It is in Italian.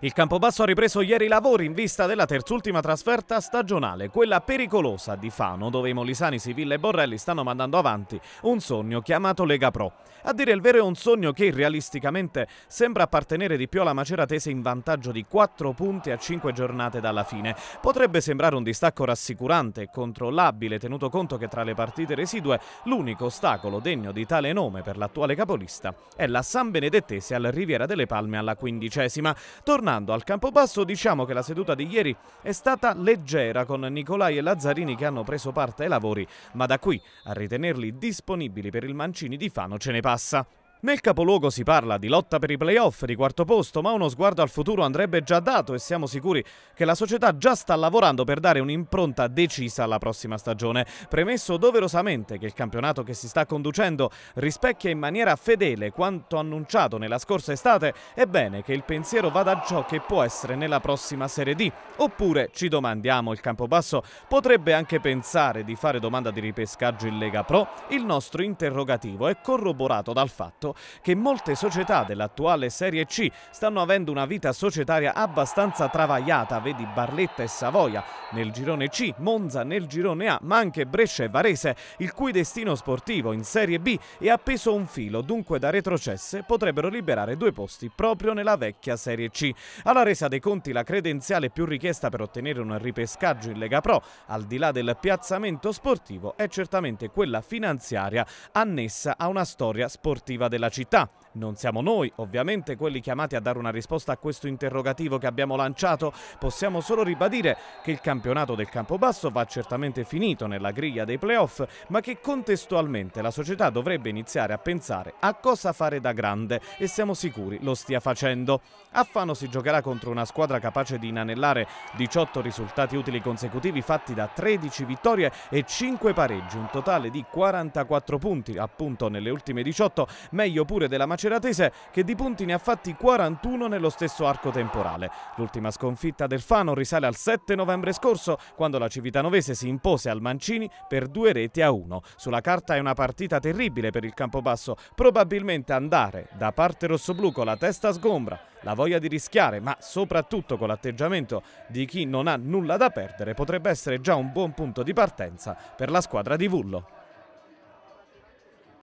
Il Campobasso ha ripreso ieri i lavori in vista della terzultima trasferta stagionale, quella pericolosa di Fano, dove i molisani Sivilla e Borrelli stanno mandando avanti un sogno chiamato Lega Pro. A dire il vero è un sogno che realisticamente sembra appartenere di più alla Maceratese in vantaggio di 4 punti a 5 giornate dalla fine. Potrebbe sembrare un distacco rassicurante e controllabile, tenuto conto che tra le partite residue l'unico ostacolo degno di tale nome per l'attuale capolista è la San Benedettese al Riviera delle Palme alla quindicesima. Torna Tornando al campo basso, diciamo che la seduta di ieri è stata leggera con Nicolai e Lazzarini che hanno preso parte ai lavori, ma da qui a ritenerli disponibili per il Mancini di Fano ce ne passa. Nel capoluogo si parla di lotta per i playoff di quarto posto, ma uno sguardo al futuro andrebbe già dato e siamo sicuri che la società già sta lavorando per dare un'impronta decisa alla prossima stagione. Premesso doverosamente che il campionato che si sta conducendo rispecchia in maniera fedele quanto annunciato nella scorsa estate, è bene che il pensiero vada a ciò che può essere nella prossima Serie D. Oppure, ci domandiamo, il Campobasso potrebbe anche pensare di fare domanda di ripescaggio in Lega Pro? Il nostro interrogativo è corroborato dal fatto dato che molte società dell'attuale Serie C stanno avendo una vita societaria abbastanza travagliata, vedi Barletta e Savoia nel girone C, Monza nel girone A, ma anche Brescia e Varese, il cui destino sportivo in Serie B è appeso un filo, dunque da retrocesse potrebbero liberare due posti proprio nella vecchia Serie C. Alla resa dei conti la credenziale più richiesta per ottenere un ripescaggio in Lega Pro, al di là del piazzamento sportivo, è certamente quella finanziaria annessa a una storia sportiva del della città non siamo noi, ovviamente, quelli chiamati a dare una risposta a questo interrogativo che abbiamo lanciato. Possiamo solo ribadire che il campionato del Campobasso va certamente finito nella griglia dei playoff, ma che contestualmente la società dovrebbe iniziare a pensare a cosa fare da grande e siamo sicuri lo stia facendo. A Fano si giocherà contro una squadra capace di inanellare 18 risultati utili consecutivi fatti da 13 vittorie e 5 pareggi, un totale di 44 punti appunto nelle ultime 18, meglio pure della Macedonia ceratese che di punti ne ha fatti 41 nello stesso arco temporale. L'ultima sconfitta del Fano risale al 7 novembre scorso quando la Civitanovese si impose al Mancini per due reti a uno. Sulla carta è una partita terribile per il Campobasso, probabilmente andare da parte rossoblu con la testa sgombra, la voglia di rischiare ma soprattutto con l'atteggiamento di chi non ha nulla da perdere potrebbe essere già un buon punto di partenza per la squadra di Vullo.